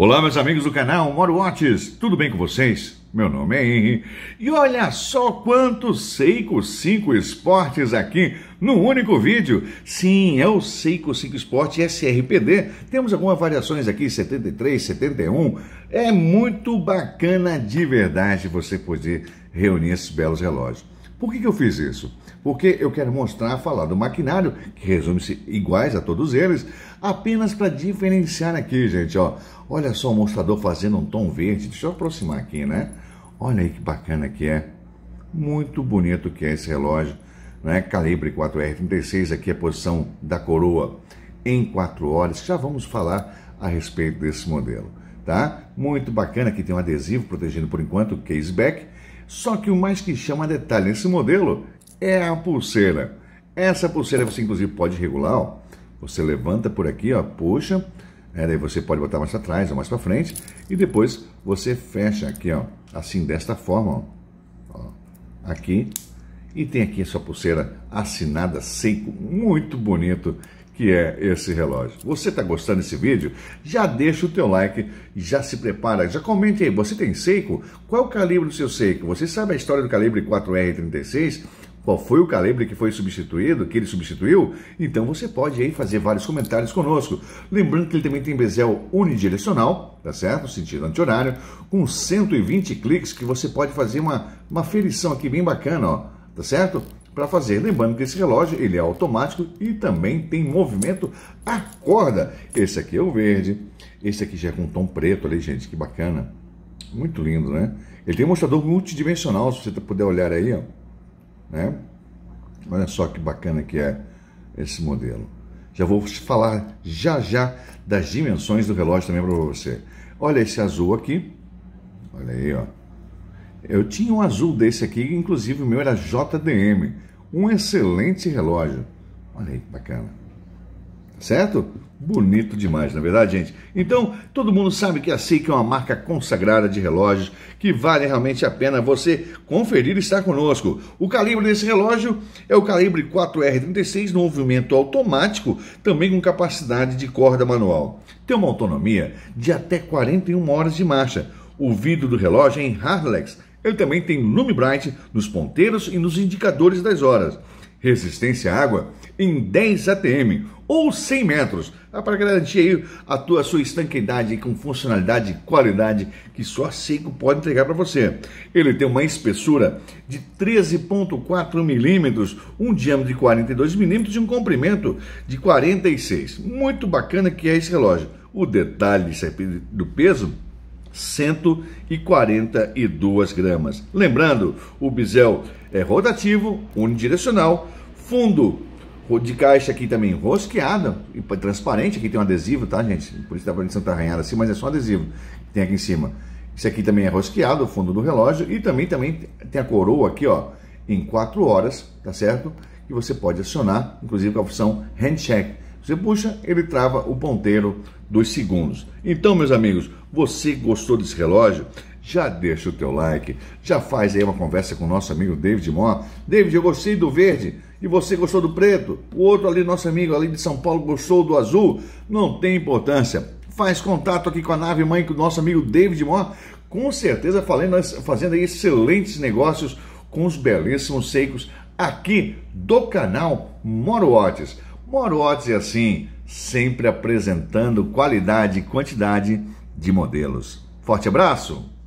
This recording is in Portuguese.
Olá, meus amigos do canal Moro Watches, tudo bem com vocês? Meu nome é Henry e olha só quanto Seiko 5 Esportes aqui no único vídeo. Sim, é o Seiko 5 Sport SRPD. Temos algumas variações aqui, 73, 71. É muito bacana de verdade você poder reunir esses belos relógios. Por que, que eu fiz isso? Porque eu quero mostrar, falar do maquinário, que resume-se iguais a todos eles, apenas para diferenciar aqui, gente. Ó. Olha só o mostrador fazendo um tom verde. Deixa eu aproximar aqui, né? Olha aí que bacana que é. Muito bonito que é esse relógio. Né? Calibre 4R36, aqui a posição da coroa em 4 horas. Já vamos falar a respeito desse modelo. Tá? Muito bacana, aqui tem um adesivo protegendo por enquanto o caseback. Só que o mais que chama detalhe nesse modelo é a pulseira. Essa pulseira você inclusive pode regular, ó. Você levanta por aqui, ó, puxa, é, daí você pode botar mais para trás ou mais para frente e depois você fecha aqui, ó, assim desta forma, ó, ó, aqui e tem aqui a sua pulseira assinada seco, muito bonito que é esse relógio. Você está gostando desse vídeo? Já deixa o teu like, já se prepara, já comente aí, você tem Seiko? Qual é o calibre do seu Seiko? Você sabe a história do calibre 4R36? Qual foi o calibre que foi substituído, que ele substituiu? Então você pode aí fazer vários comentários conosco. Lembrando que ele também tem bezel unidirecional, tá certo? Sentido anti-horário, com 120 cliques que você pode fazer uma, uma ferição aqui bem bacana, ó, tá certo? para fazer. Lembrando que esse relógio ele é automático e também tem movimento a corda. Esse aqui é o verde, esse aqui já é com tom preto ali, gente, que bacana. Muito lindo, né? Ele tem um mostrador multidimensional, se você puder olhar aí, ó, né? Olha só que bacana que é esse modelo. Já vou falar já já das dimensões do relógio também para você. Olha esse azul aqui, olha aí, ó. Eu tinha um azul desse aqui, inclusive o meu era JDM. Um excelente relógio. Olha aí que bacana. Certo? Bonito demais, na é verdade, gente. Então, todo mundo sabe que a SICA é uma marca consagrada de relógios que vale realmente a pena você conferir e estar conosco. O calibre desse relógio é o calibre 4R36 no movimento automático, também com capacidade de corda manual. Tem uma autonomia de até 41 horas de marcha. O vidro do relógio é em Harlex ele também tem lume bright nos ponteiros e nos indicadores das horas. Resistência à água em 10 ATM ou 100 metros, ah, para garantir aí a, tua, sua estanqueidade com funcionalidade e qualidade que só a Seiko pode entregar para você. Ele tem uma espessura de 13,4 milímetros, um diâmetro de 42 milímetros e um comprimento de 46. Muito bacana que é esse relógio. O detalhe é do peso 142 gramas. Lembrando, o bisel é rotativo, unidirecional, fundo de caixa aqui também rosqueada, transparente, aqui tem um adesivo, tá gente? Por isso a não tá arranhada assim, mas é só um adesivo que tem aqui em cima. Esse aqui também é rosqueado, o fundo do relógio, e também, também tem a coroa aqui, ó, em 4 horas, tá certo? E você pode acionar, inclusive com a opção Hand Check. Você puxa, ele trava o ponteiro dos segundos. Então, meus amigos, você gostou desse relógio? Já deixa o teu like, já faz aí uma conversa com o nosso amigo David Mó. David, eu gostei do verde e você gostou do preto. O outro ali, nosso amigo ali de São Paulo, gostou do azul. Não tem importância. Faz contato aqui com a nave mãe, com o nosso amigo David Mó. Com certeza falando, fazendo aí excelentes negócios com os belíssimos seicos aqui do canal Moro Otis. Moro Otis é assim, sempre apresentando qualidade e quantidade de modelos. Forte abraço!